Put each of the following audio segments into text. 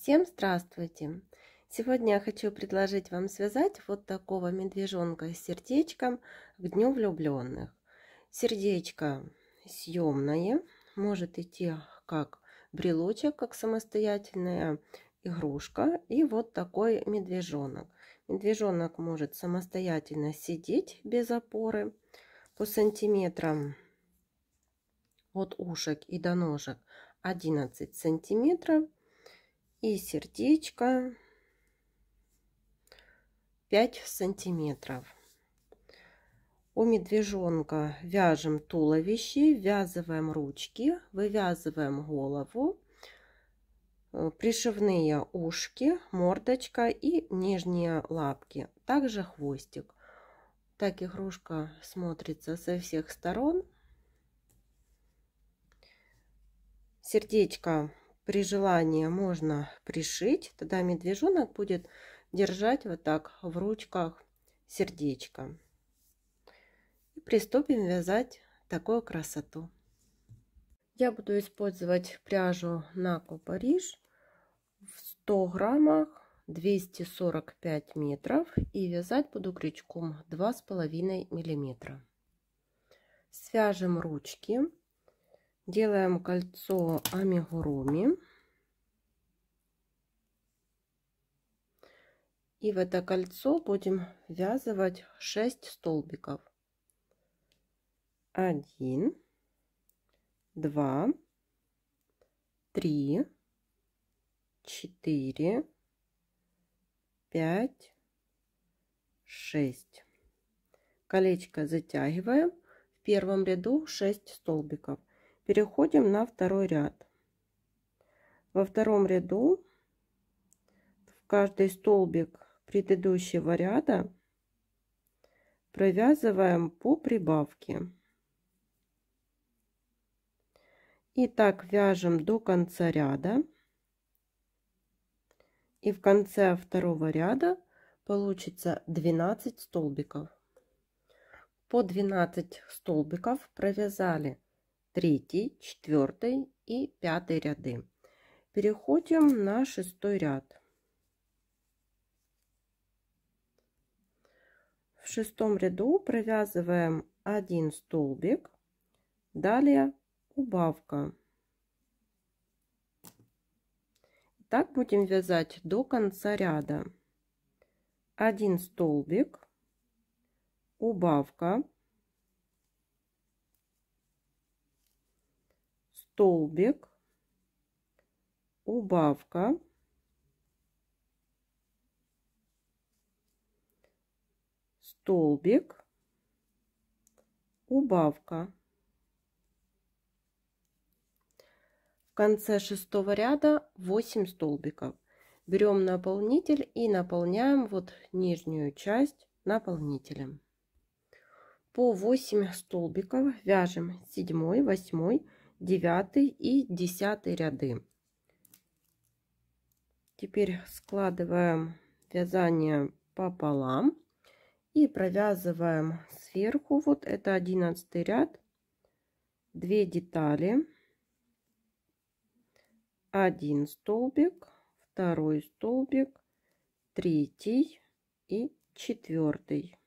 Всем здравствуйте! Сегодня я хочу предложить вам связать вот такого медвежонка с сердечком к Дню влюбленных. Сердечко съемное, может идти как брелочек, как самостоятельная игрушка и вот такой медвежонок. Медвежонок может самостоятельно сидеть без опоры по сантиметрам от ушек и до ножек 11 сантиметров – и сердечко 5 сантиметров. У медвежонка вяжем туловище, ввязываем ручки, вывязываем голову, э, пришивные ушки, мордочка и нижние лапки, также хвостик. Так игрушка смотрится со всех сторон. Сердечко при желании можно пришить, тогда медвежонок будет держать вот так в ручках сердечко. И приступим вязать такую красоту. Я буду использовать пряжу Нако Париж в 100 граммах 245 метров и вязать буду крючком два с половиной миллиметра. Свяжем ручки. Делаем кольцо амигуруми. И в это кольцо будем ввязывать 6 столбиков. 1, 2, 3, 4, 5, 6. Колечко затягиваем. В первом ряду 6 столбиков. Переходим на второй ряд. Во втором ряду в каждый столбик предыдущего ряда провязываем по прибавке. И так вяжем до конца ряда. И в конце второго ряда получится 12 столбиков. По 12 столбиков провязали третий, четвертый и пятый ряды. Переходим на шестой ряд. В шестом ряду провязываем один столбик, далее убавка. Так будем вязать до конца ряда. Один столбик, убавка, столбик, убавка, столбик, убавка. В конце шестого ряда 8 столбиков. Берем наполнитель и наполняем вот нижнюю часть наполнителем. По 8 столбиков вяжем 7, 8, 9 и 10 ряды. Теперь складываем вязание пополам и провязываем сверху, вот это 11 ряд, 2 детали, 1 столбик, 2 столбик, 3 и 4.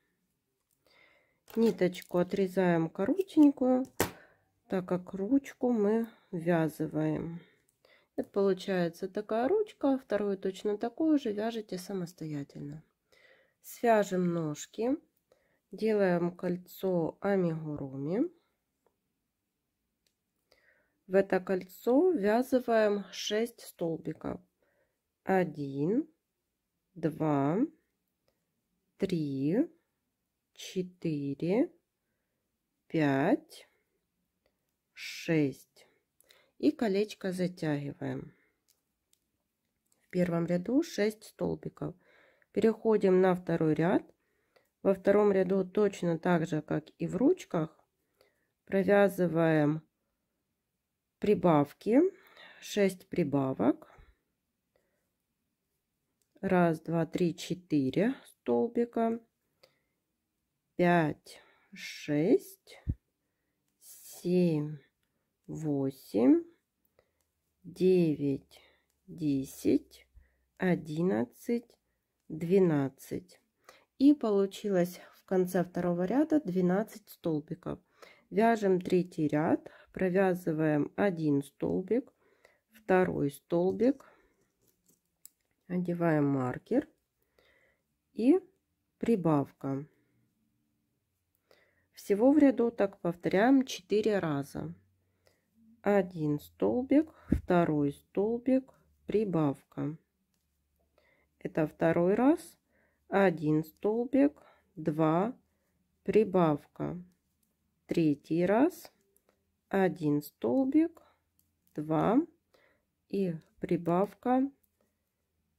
Ниточку отрезаем коротенькую так как ручку мы ввязываем. Это получается такая ручка, вторую точно такую же вяжете самостоятельно. Свяжем ножки, делаем кольцо амигуруми. В это кольцо ввязываем 6 столбиков. 1, 2, 3, 4, 5, 6 и колечко затягиваем. В первом ряду 6 столбиков. Переходим на второй ряд. Во втором ряду точно так же, как и в ручках, провязываем прибавки, 6 прибавок. Раз, два, три, четыре столбика, пять, шесть, семь, восемь, девять, десять, одиннадцать, двенадцать. И получилось в конце второго ряда 12 столбиков. Вяжем третий ряд, провязываем один столбик, второй столбик, одеваем маркер и прибавка. Всего в ряду так повторяем 4 раза. 1 столбик, второй столбик, прибавка. Это второй раз. 1 столбик, 2, прибавка. Третий раз. 1 столбик, 2 и прибавка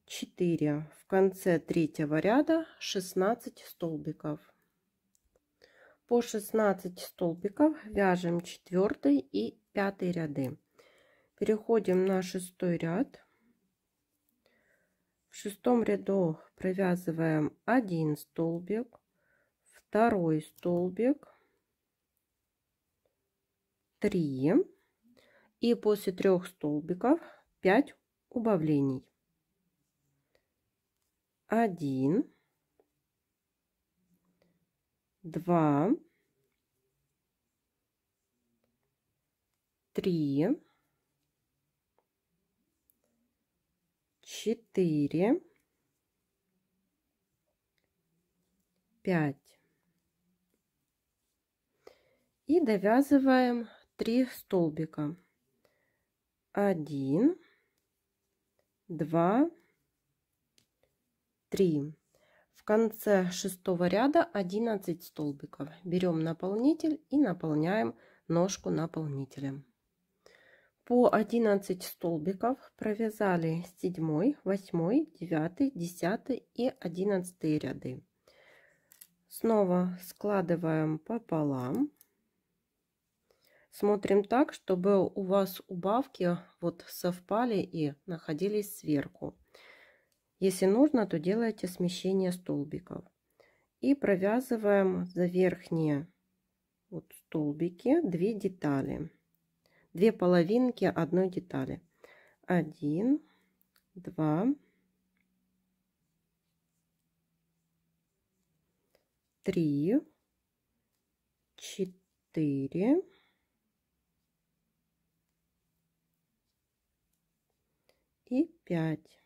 4. В конце третьего ряда 16 столбиков по 16 столбиков вяжем 4 и 5 ряды переходим на шестой ряд в шестом ряду провязываем 1 столбик второй столбик 3 и после трех столбиков 5 убавлений 1 два, три, четыре, пять. И довязываем три столбика. Один, два, три. В конце шестого ряда 11 столбиков. Берем наполнитель и наполняем ножку наполнителем. По 11 столбиков провязали 7, 8, 9, 10 и 11 ряды. Снова складываем пополам. Смотрим так, чтобы у вас убавки вот совпали и находились сверху. Если нужно, то делайте смещение столбиков. И провязываем за верхние вот столбики две детали. Две половинки одной детали. Один, два, три, четыре, и пять.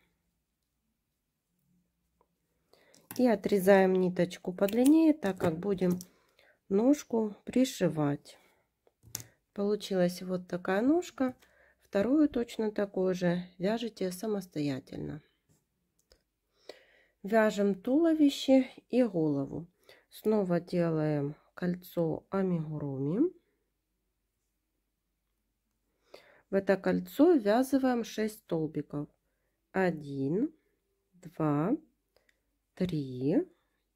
и отрезаем ниточку подлиннее, так как будем ножку пришивать. Получилась вот такая ножка. Вторую точно такую же вяжите самостоятельно. Вяжем туловище и голову. Снова делаем кольцо амигуруми. В это кольцо ввязываем 6 столбиков. 1, 2, три,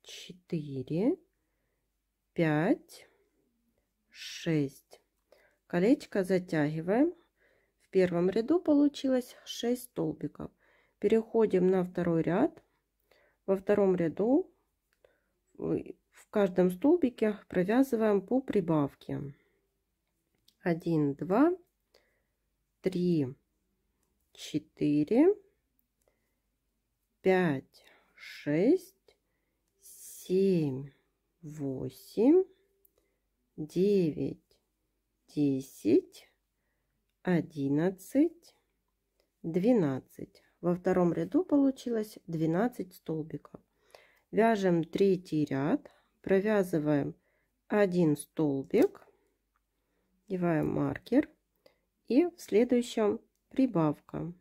четыре, пять, шесть. Колечко затягиваем. В первом ряду получилось 6 столбиков. Переходим на второй ряд. Во втором ряду э, в каждом столбике провязываем по прибавке. 1, 2, 3, 4, 5, шесть, семь, восемь, девять, десять, одиннадцать, двенадцать. Во втором ряду получилось 12 столбиков. Вяжем третий ряд, провязываем один столбик, деваем маркер и в следующем прибавка.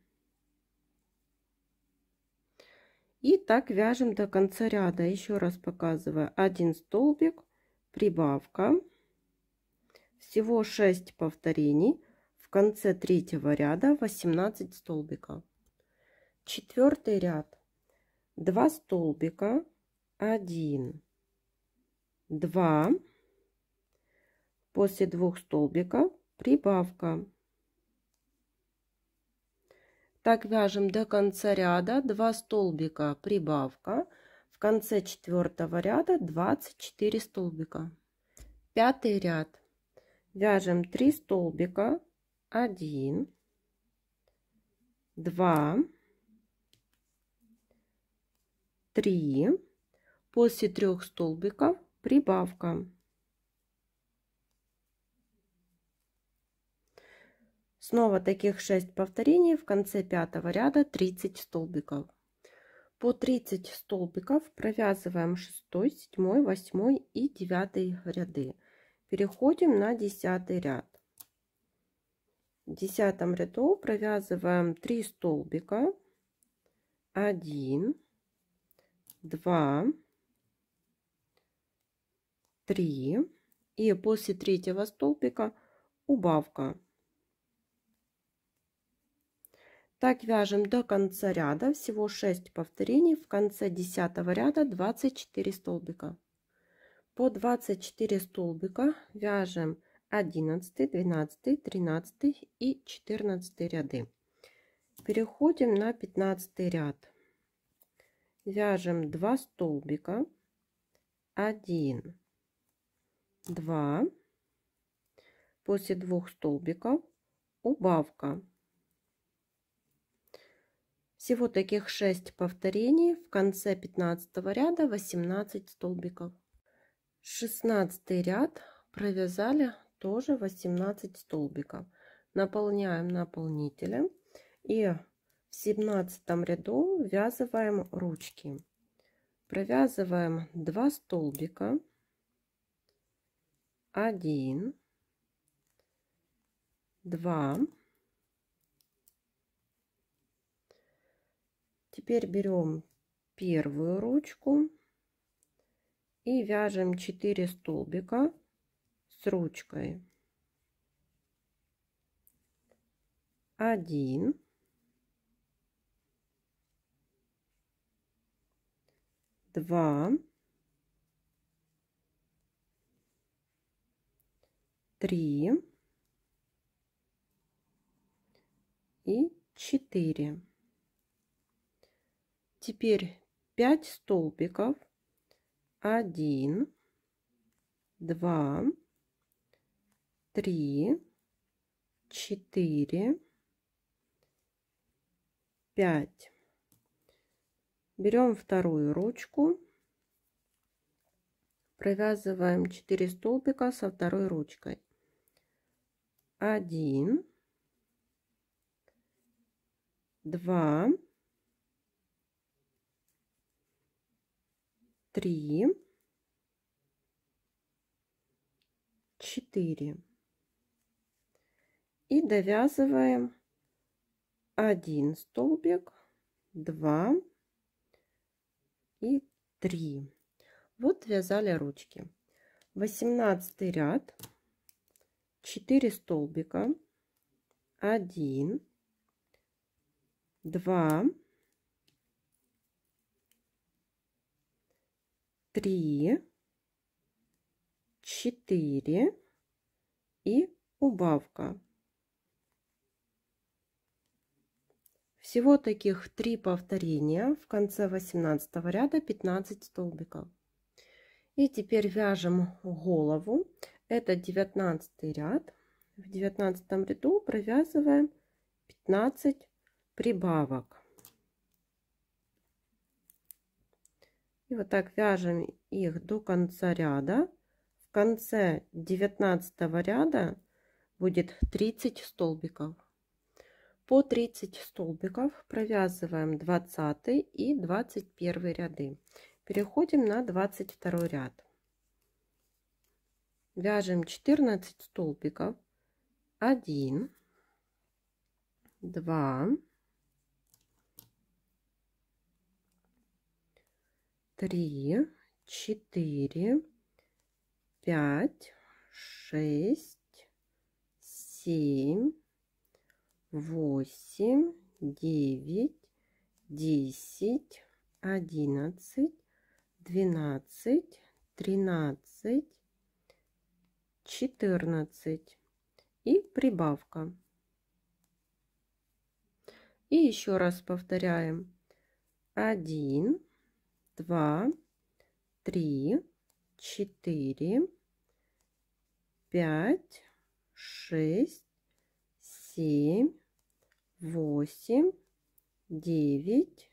И так вяжем до конца ряда. Еще раз показываю. Один столбик, прибавка. Всего 6 повторений. В конце третьего ряда 18 столбиков. Четвертый ряд. 2 столбика. 1, 2. После двух столбиков прибавка. Так вяжем до конца ряда 2 столбика прибавка. В конце четвертого ряда 24 столбика. Пятый ряд. Вяжем 3 столбика. 1, 2, 3. После трех столбиков прибавка. Снова таких 6 повторений в конце пятого ряда 30 столбиков. По 30 столбиков провязываем 6, 7, 8 и 9 ряды. Переходим на 10 ряд. В 10 ряду провязываем 3 столбика. 1, 2, 3. И после третьего столбика убавка Так вяжем до конца ряда, всего 6 повторений, в конце 10 ряда 24 столбика. По 24 столбика вяжем 11, 12, 13 и 14 ряды. Переходим на 15 ряд. Вяжем 2 столбика, 1, 2, после двух столбиков убавка всего таких 6 повторений, в конце 15 ряда 18 столбиков. 16 ряд провязали тоже 18 столбиков. Наполняем наполнителем и в 17 ряду ввязываем ручки. Провязываем 2 столбика, 1, 2, Теперь берем первую ручку и вяжем 4 столбика с ручкой. 1 2 3 и 4. Теперь 5 столбиков. 1, 2, 3, 4, 5. Берем вторую ручку. Провязываем 4 столбика со второй ручкой. 1, 2, 3. три, четыре. И довязываем один столбик, два и три. Вот вязали ручки. Восемнадцатый ряд, четыре столбика, 1, 2, три, четыре и убавка. Всего таких три повторения в конце 18 ряда 15 столбиков. И теперь вяжем голову. Это 19 ряд. В 19 ряду провязываем 15 прибавок. И вот так вяжем их до конца ряда. В конце 19 ряда будет 30 столбиков. По 30 столбиков провязываем 20 и 21 ряды. Переходим на 22 ряд. Вяжем 14 столбиков. 1, 2, три, четыре, пять, шесть, семь, восемь, девять, десять, одиннадцать, двенадцать, тринадцать, четырнадцать и прибавка. И еще раз повторяем. один два, три, четыре, пять, шесть, семь, восемь, девять,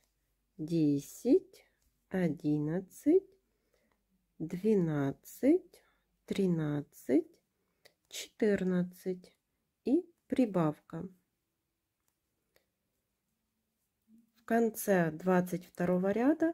десять, одиннадцать, двенадцать, тринадцать, четырнадцать и прибавка. В конце 22 ряда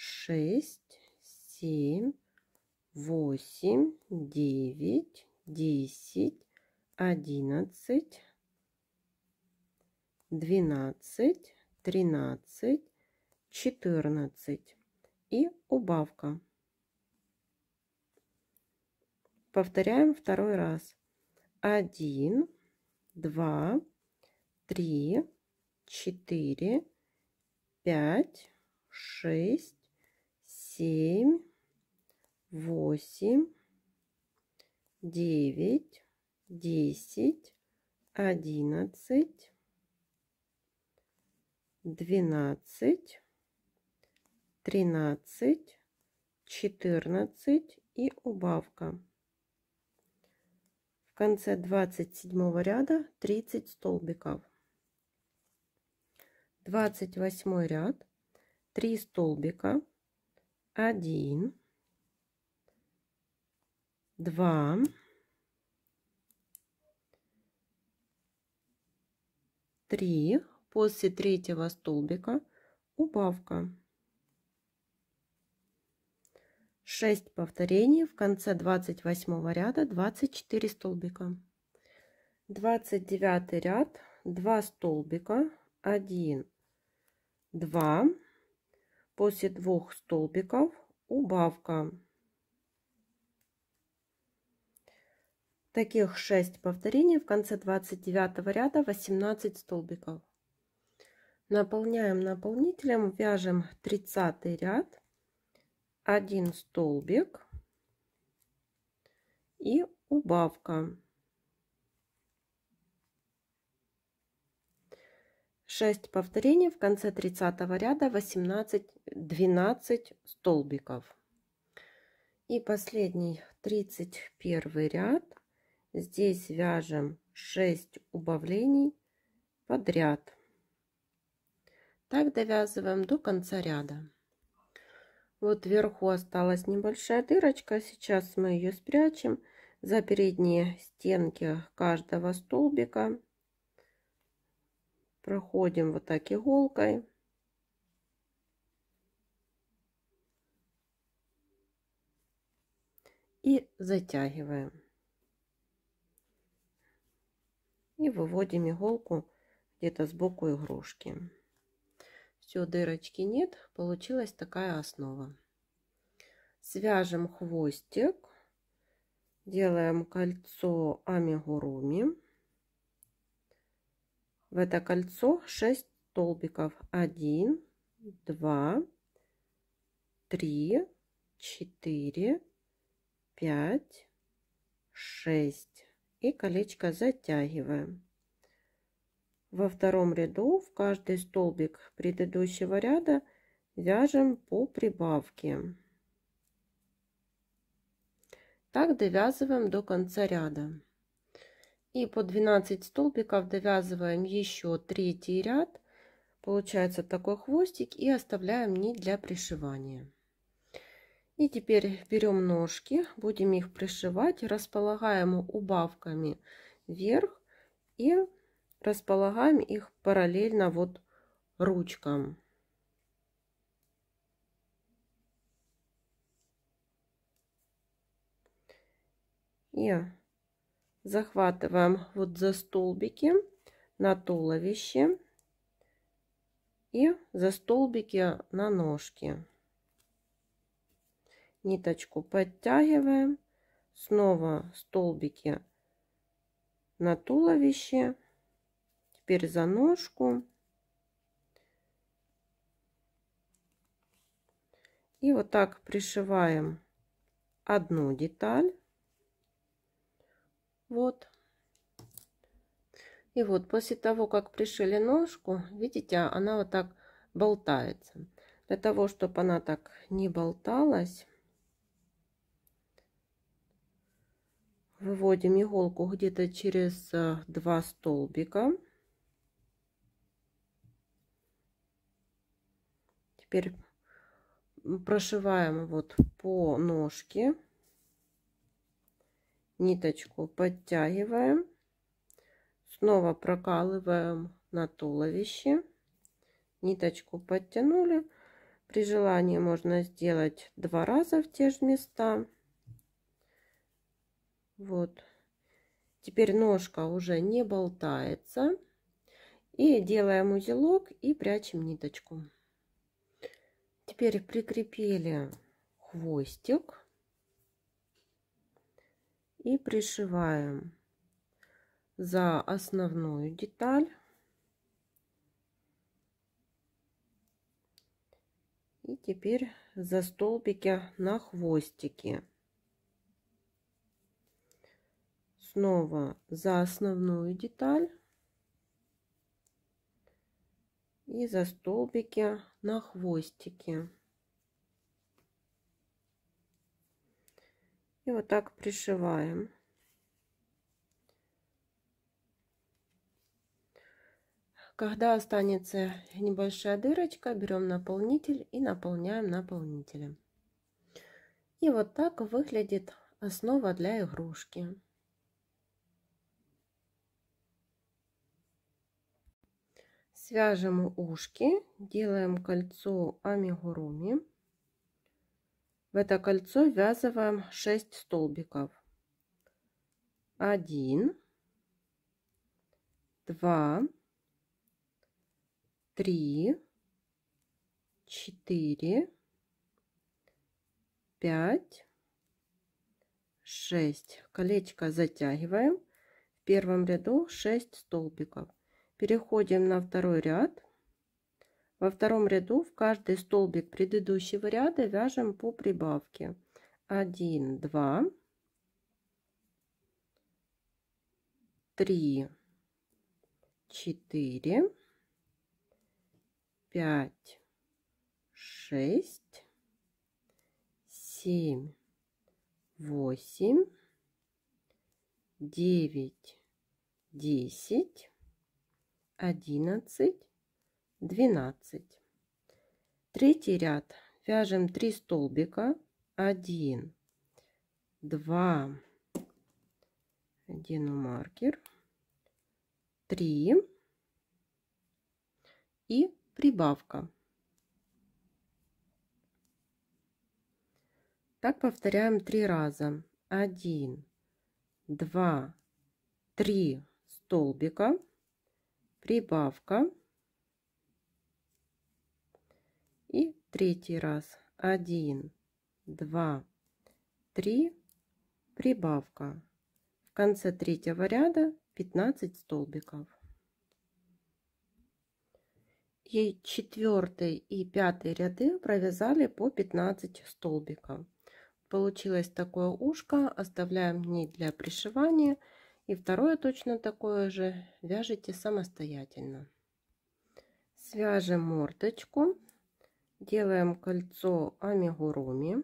шесть, семь, восемь, девять, десять, одиннадцать, двенадцать, тринадцать, четырнадцать. И убавка. Повторяем второй раз. Один, два, три, четыре, пять, шесть, семь, восемь, девять, десять, одиннадцать, двенадцать, тринадцать, четырнадцать и убавка. В конце двадцать седьмого ряда тридцать столбиков. Двадцать восьмой ряд три столбика один, два, три. После третьего столбика убавка. шесть повторений в конце двадцать восьмого ряда двадцать четыре столбика двадцать девятый ряд два столбика один два после двух столбиков убавка. Таких 6 повторений в конце 29 ряда 18 столбиков. Наполняем наполнителем, вяжем 30 ряд, 1 столбик и убавка. 6 повторений в конце 30 ряда 18 12 столбиков и последний 31 ряд здесь вяжем 6 убавлений подряд так довязываем до конца ряда вот вверху осталась небольшая дырочка сейчас мы ее спрячем за передние стенки каждого столбика проходим вот так иголкой. И затягиваем. И выводим иголку где-то сбоку игрушки. Все, дырочки нет. Получилась такая основа. Свяжем хвостик. Делаем кольцо амигуруми в это кольцо 6 столбиков. 1, 2, 3, 4, 5, 6. И колечко затягиваем. Во втором ряду в каждый столбик предыдущего ряда вяжем по прибавке. Так довязываем до конца ряда. И по 12 столбиков довязываем еще третий ряд. Получается такой хвостик и оставляем нить для пришивания. И теперь берем ножки, будем их пришивать, располагаем убавками вверх и располагаем их параллельно вот ручкам. И захватываем вот за столбики на туловище и за столбики на ножки. Ниточку подтягиваем, снова столбики на туловище, теперь за ножку. И вот так пришиваем одну деталь. Вот. И вот после того, как пришили ножку, видите, а, она вот так болтается. Для того, чтобы она так не болталась, выводим иголку где-то через а, два столбика. Теперь прошиваем вот по ножке ниточку подтягиваем, снова прокалываем на туловище, ниточку подтянули. При желании можно сделать два раза в те же места. Вот. Теперь ножка уже не болтается. И делаем узелок и прячем ниточку. Теперь прикрепили хвостик и пришиваем за основную деталь и теперь за столбики на хвостике снова за основную деталь и за столбики на хвостике и вот так пришиваем. Когда останется небольшая дырочка, берем наполнитель и наполняем наполнителем. И вот так выглядит основа для игрушки. Свяжем ушки, делаем кольцо амигуруми. В это кольцо ввязываем 6 столбиков. 1, 2, 3, 4, 5, 6. Колечко затягиваем. В первом ряду 6 столбиков. Переходим на второй ряд. Во втором ряду в каждый столбик предыдущего ряда вяжем по прибавке. 1, 2, 3, 4, 5, 6, 7, 8, 9, 10, 11, 12. Третий ряд вяжем 3 столбика. 1, 2, надену маркер, 3 и прибавка. Так повторяем три раза. 1, 2, 3 столбика, прибавка. И третий раз. Один, два, три. Прибавка. В конце третьего ряда 15 столбиков. И четвертый и пятый ряды провязали по 15 столбиков. Получилось такое ушко. Оставляем нить для пришивания. И второе точно такое же вяжите самостоятельно. Свяжем мордочку делаем кольцо амигуруми.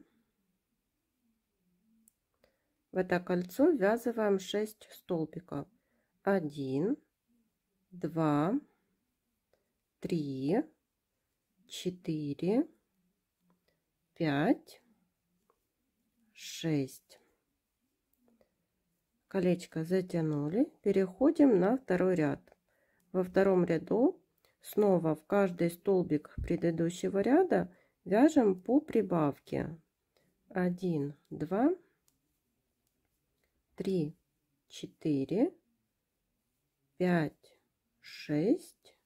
В это кольцо ввязываем 6 столбиков. 1, 2, 3, 4, 5, 6. Колечко затянули. Переходим на второй ряд. Во втором ряду Снова в каждый столбик предыдущего ряда вяжем по прибавке. 1, 2, 3, 4, 5, 6,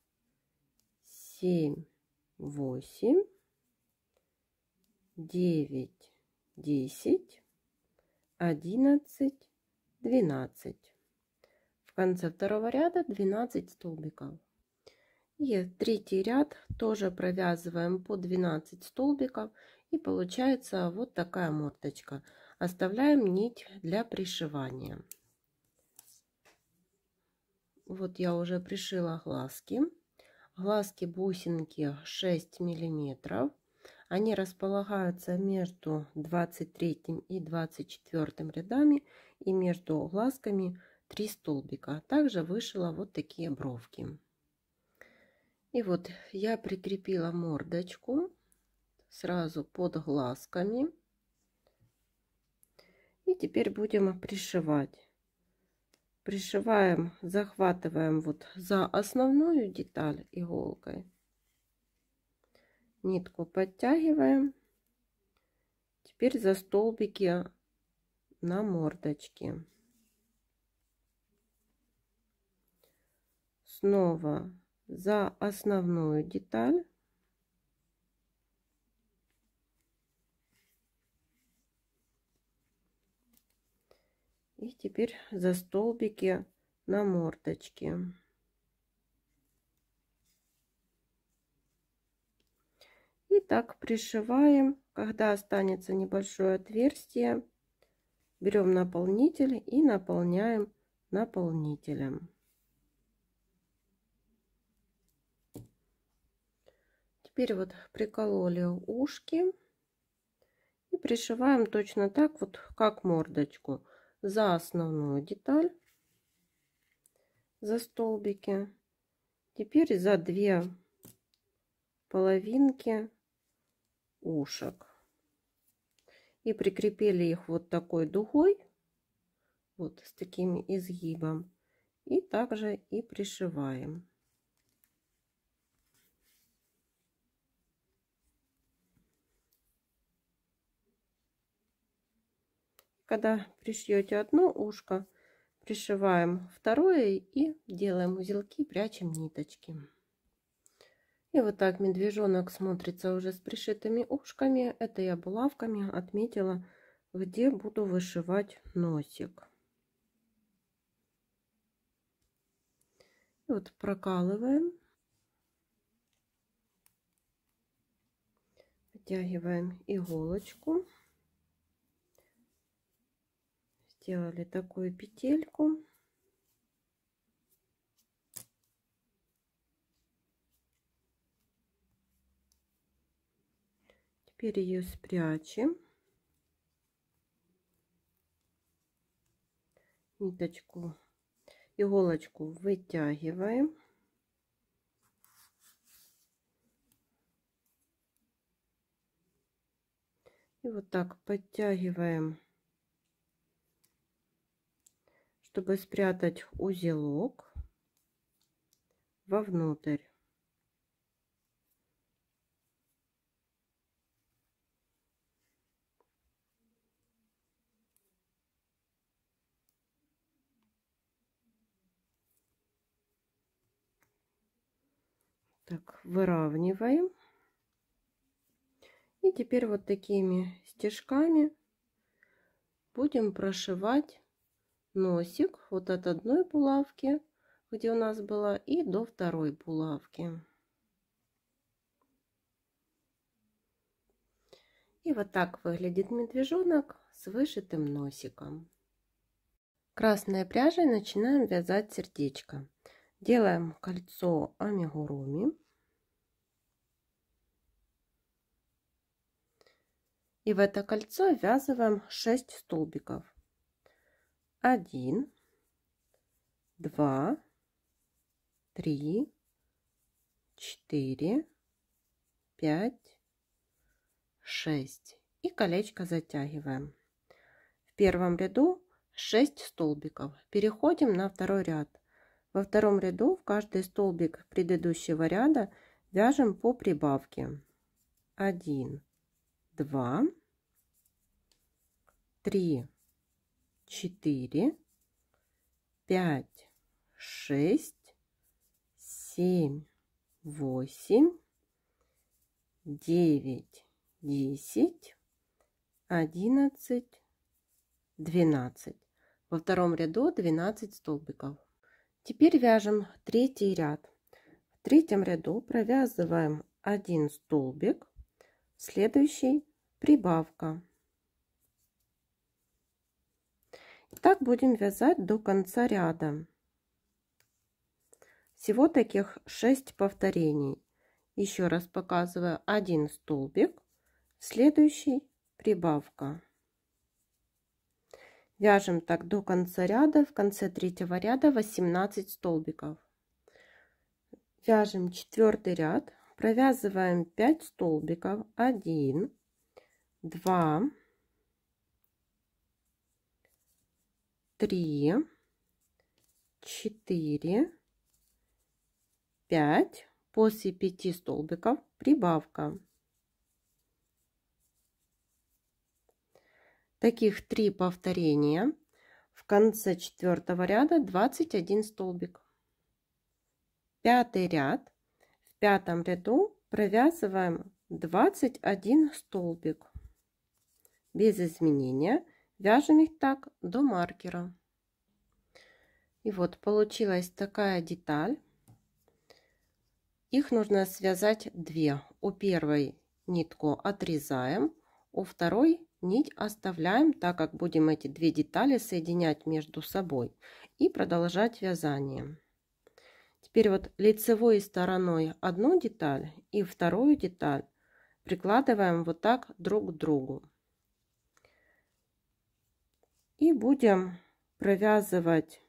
7, 8, 9, 10, 11, 12. В конце второго ряда 12 столбиков. И третий ряд тоже провязываем по 12 столбиков. И получается вот такая мордочка. Оставляем нить для пришивания. Вот я уже пришила глазки. Глазки бусинки 6 миллиметров. Они располагаются между 23 и 24 рядами и между глазками 3 столбика. Также вышила вот такие бровки. И вот я прикрепила мордочку сразу под глазками. И теперь будем пришивать. Пришиваем, захватываем вот за основную деталь иголкой. Нитку подтягиваем. Теперь за столбики на мордочке. Снова за основную деталь. И теперь за столбики на мордочке. И так пришиваем, когда останется небольшое отверстие, берем наполнитель и наполняем наполнителем. Теперь вот прикололи ушки и пришиваем точно так вот, как мордочку. За основную деталь, за столбики. Теперь за две половинки ушек. И прикрепили их вот такой дугой, вот с таким изгибом. И также и пришиваем. Когда пришьете одно ушко, пришиваем второе и делаем узелки, прячем ниточки. И вот так медвежонок смотрится уже с пришитыми ушками. Это я булавками отметила, где буду вышивать носик. И вот прокалываем. Вытягиваем иголочку. сделали такую петельку. Теперь ее спрячем. Ниточку, иголочку вытягиваем. И вот так подтягиваем чтобы спрятать узелок вовнутрь. Так, выравниваем. И теперь вот такими стежками будем прошивать носик вот от одной булавки, где у нас была, и до второй булавки. И вот так выглядит медвежонок с вышитым носиком. Красной пряжей начинаем вязать сердечко. Делаем кольцо амигуруми. И в это кольцо ввязываем 6 столбиков один, два, три, четыре, пять, шесть. И колечко затягиваем. В первом ряду 6 столбиков. Переходим на второй ряд. Во втором ряду в каждый столбик предыдущего ряда вяжем по прибавке. 1, 2, 3, четыре, пять, шесть, семь, восемь, девять, десять, одиннадцать, двенадцать. Во втором ряду двенадцать столбиков. Теперь вяжем третий ряд. В третьем ряду провязываем один столбик, следующий прибавка Так будем вязать до конца ряда. Всего таких 6 повторений. Еще раз показываю один столбик, следующий прибавка. Вяжем так до конца ряда, в конце третьего ряда 18 столбиков. Вяжем четвертый ряд, провязываем 5 столбиков, 1, 2, 3. три, четыре, пять. После пяти столбиков прибавка. Таких три повторения. В конце четвертого ряда 21 столбик. Пятый ряд. В пятом ряду провязываем 21 столбик без изменения Вяжем их так до маркера. И вот получилась такая деталь. Их нужно связать две. У первой нитку отрезаем, у второй нить оставляем, так как будем эти две детали соединять между собой и продолжать вязание. Теперь вот лицевой стороной одну деталь и вторую деталь прикладываем вот так друг к другу. И будем провязывать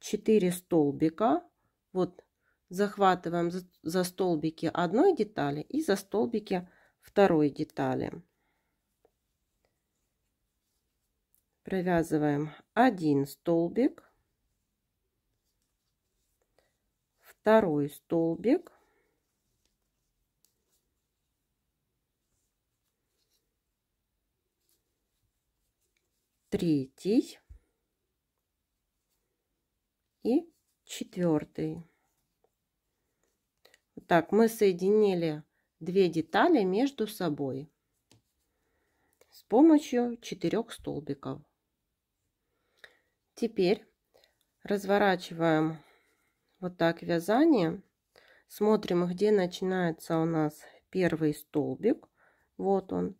4 столбика. Вот захватываем за, за столбики одной детали и за столбики второй детали. Провязываем один столбик, второй столбик, третий и четвертый. Так, мы соединили две детали между собой с помощью четырех столбиков. Теперь разворачиваем вот так вязание. Смотрим, где начинается у нас первый столбик. Вот он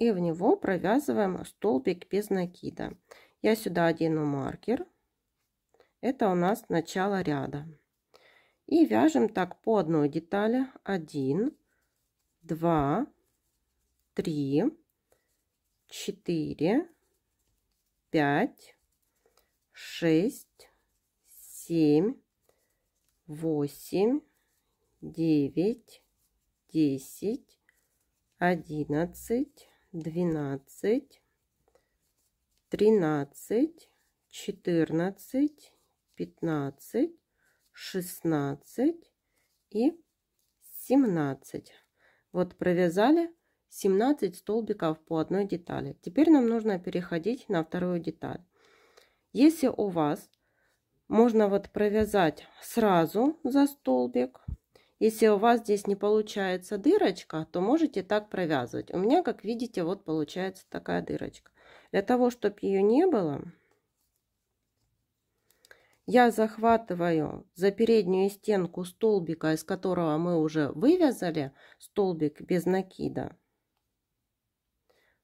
и в него провязываем столбик без накида. Я сюда одену маркер. Это у нас начало ряда. И вяжем так по одной детали. 1, 2, 3, 4, 5, 6, 7, 8, 9, 10, 11, 12, 13, 14, 15, 16 и 17. Вот провязали 17 столбиков по одной детали. Теперь нам нужно переходить на вторую деталь. Если у вас можно вот провязать сразу за столбик, если у вас здесь не получается дырочка, то можете так провязывать. У меня, как видите, вот получается такая дырочка. Для того, чтобы ее не было, я захватываю за переднюю стенку столбика, из которого мы уже вывязали столбик без накида.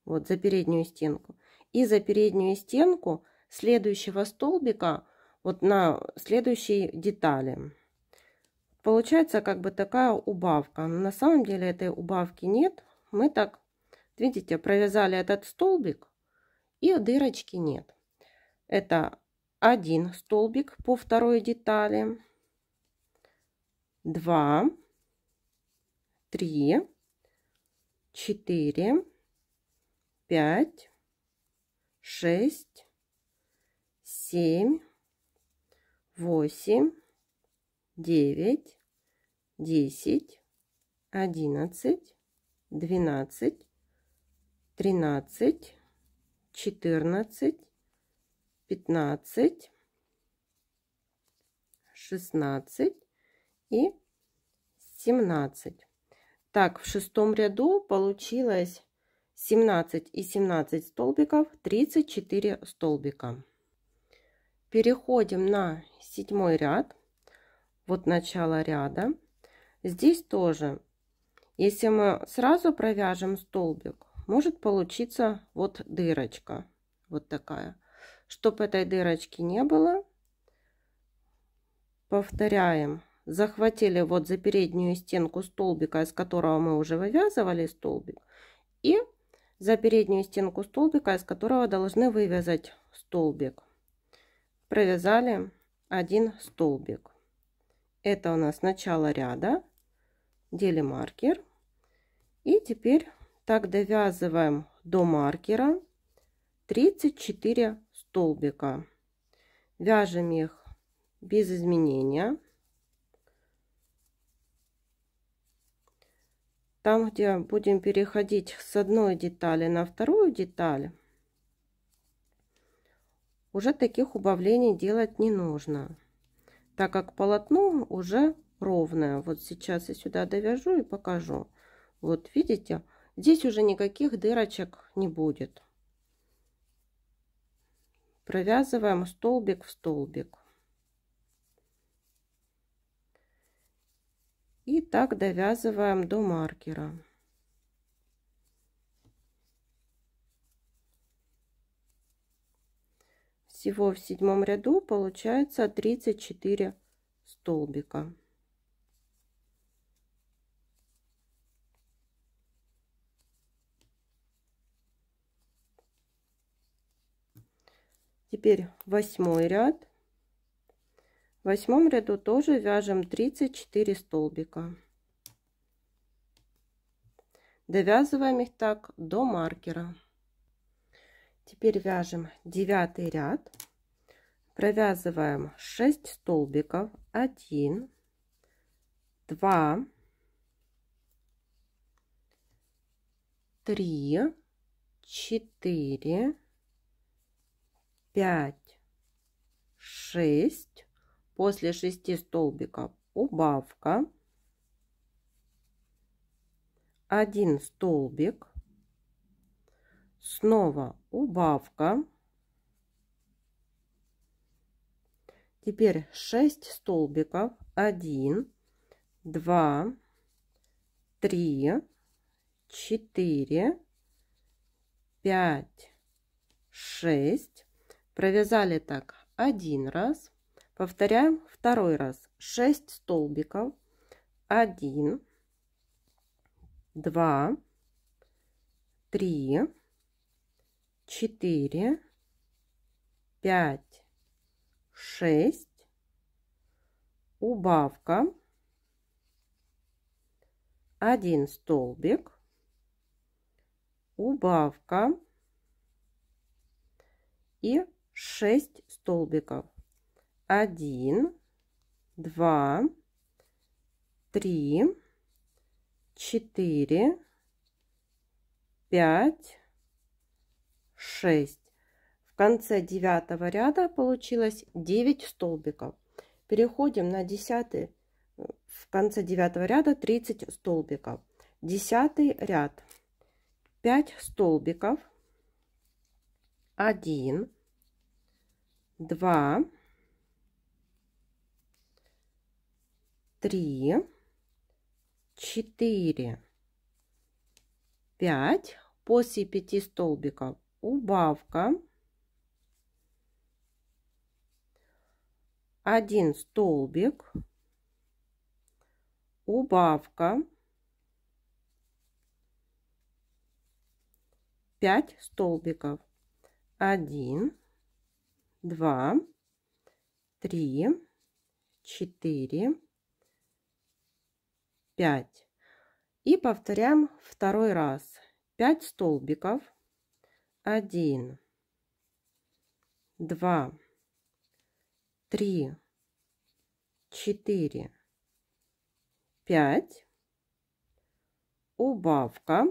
Вот за переднюю стенку. И за переднюю стенку следующего столбика, вот на следующей детали получается как бы такая убавка. Но на самом деле этой убавки нет. Мы так, видите, провязали этот столбик и дырочки нет. Это один столбик по второй детали, два, три, четыре, пять, шесть, семь, восемь, девять, десять, одиннадцать, двенадцать, тринадцать, четырнадцать, пятнадцать, шестнадцать и семнадцать. Так, в шестом ряду получилось 17 и 17 столбиков, 34 столбика. Переходим на седьмой ряд. Вот начало ряда. Здесь тоже. Если мы сразу провяжем столбик, может получиться вот дырочка. Вот такая. Чтобы этой дырочки не было, повторяем. Захватили вот за переднюю стенку столбика, из которого мы уже вывязывали столбик. И за переднюю стенку столбика, из которого должны вывязать столбик. Провязали один столбик. Это у нас начало ряда делим маркер. И теперь так довязываем до маркера 34 столбика. Вяжем их без изменения. Там, где будем переходить с одной детали на вторую деталь, уже таких убавлений делать не нужно, так как полотно уже ровная. Вот сейчас я сюда довяжу и покажу. Вот видите, здесь уже никаких дырочек не будет. Провязываем столбик в столбик. И так довязываем до маркера. Всего в седьмом ряду получается 34 столбика. Теперь восьмой ряд. В восьмом ряду тоже вяжем 34 столбика. Довязываем их так до маркера. Теперь вяжем девятый ряд. Провязываем 6 столбиков. 1, 2, 3, 4, пять, шесть. После шести столбиков убавка. Один столбик. Снова убавка. Теперь 6 столбиков. 1, 2, 3, 4, 5, 6. Провязали так один раз. Повторяем второй раз. 6 столбиков. 1, 2, 3, 4, 5, 6. Убавка. 1 столбик. Убавка. И 6 столбиков. 1, 2, 3, 4, 5, 6. В конце девятого ряда получилось 9 столбиков. Переходим на десятый. В конце девятого ряда 30 столбиков. Десятый ряд. 5 столбиков. 1, два, три, четыре, пять. После пяти столбиков убавка. Один столбик, убавка. 5 столбиков. 1, два, три, четыре, пять. И повторяем второй раз. Пять столбиков. Один, два, три, четыре, пять. Убавка.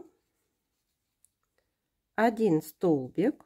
Один столбик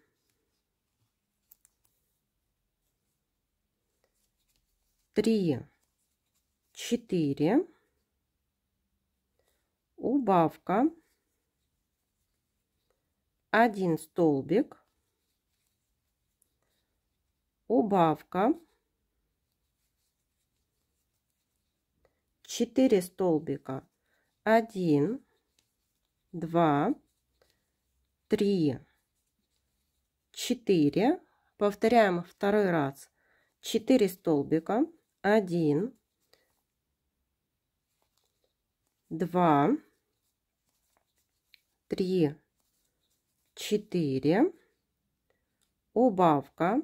3, 4, убавка, 1 столбик, убавка, 4 столбика, 1, 2, 3, 4, повторяем второй раз, 4 столбика, один, два, три, четыре, убавка,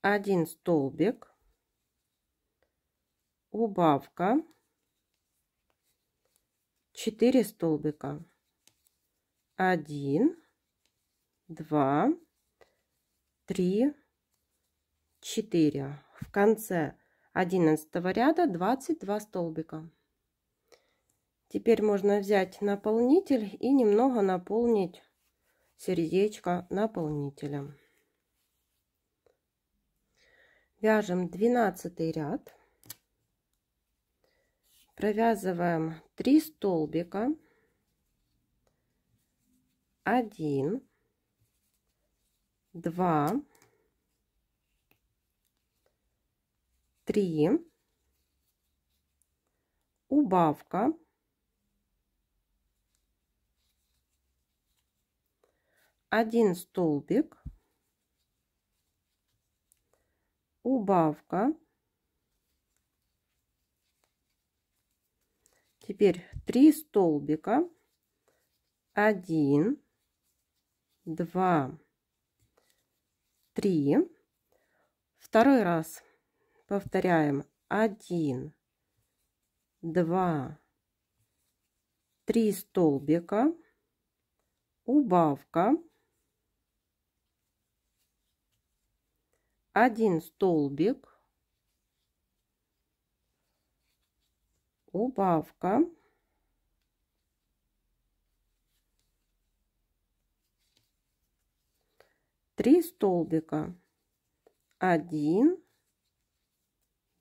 один столбик, убавка, четыре столбика, 1, 2, 3, 4. В конце 11 ряда 22 столбика. Теперь можно взять наполнитель и немного наполнить сердечко наполнителем. Вяжем 12 ряд. Провязываем 3 столбика. 1, 2, 3, убавка, один столбик, убавка, теперь 3 столбика, 1, 2, 3, второй раз Повторяем. Один, два, три столбика, убавка, один столбик, убавка, три столбика, один,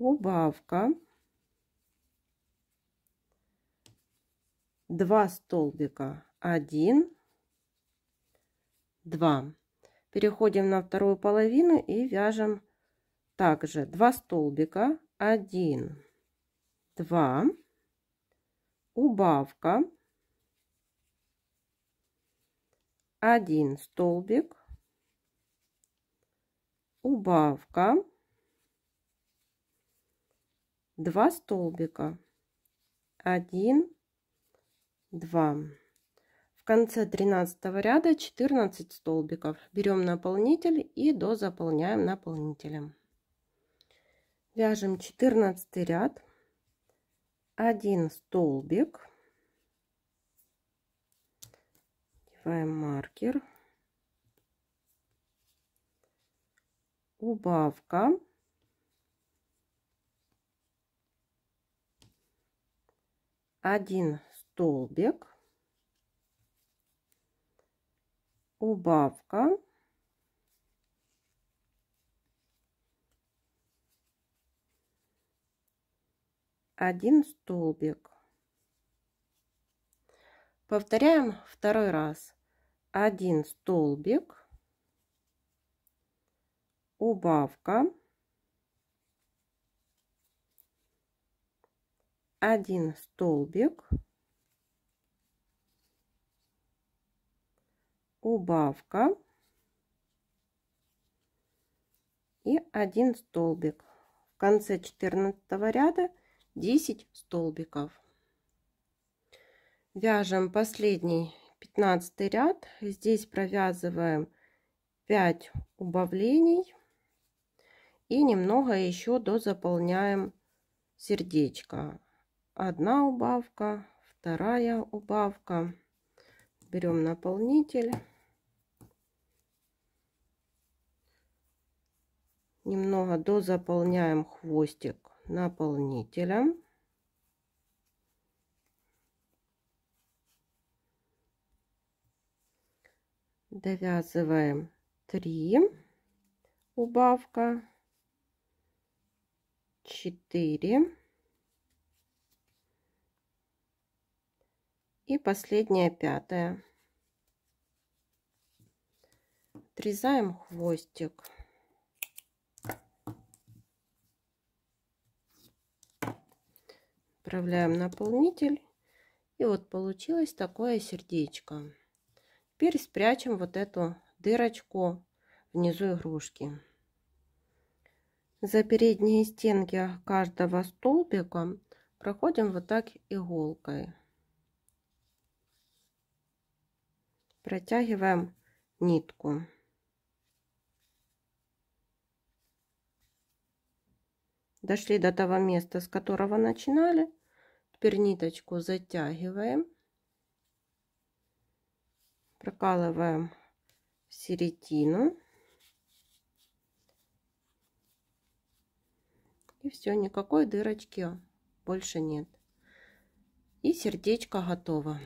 убавка, 2 столбика, 1, 2. Переходим на вторую половину и вяжем также 2 столбика, 1, 2, убавка, 1 столбик, убавка, 2 столбика 1 2 в конце 13 ряда 14 столбиков берем наполнитель и до заполняем наполнителем вяжем 14 ряд 1 столбик деваем маркер убавка один столбик, убавка, один столбик. Повторяем второй раз. Один столбик, убавка, один столбик, убавка и один столбик. В конце 14 ряда 10 столбиков. Вяжем последний 15 ряд. Здесь провязываем 5 убавлений и немного еще до заполняем сердечко одна убавка, вторая убавка. Берем наполнитель. Немного дозаполняем хвостик наполнителем. Довязываем 3 убавка, 4 и последняя пятая. Отрезаем хвостик. Отправляем наполнитель. И вот получилось такое сердечко. Теперь спрячем вот эту дырочку внизу игрушки. За передние стенки каждого столбика проходим вот так иголкой. протягиваем нитку. Дошли до того места, с которого начинали. Теперь ниточку затягиваем. Прокалываем в середину. И все, никакой дырочки больше нет. И сердечко готово.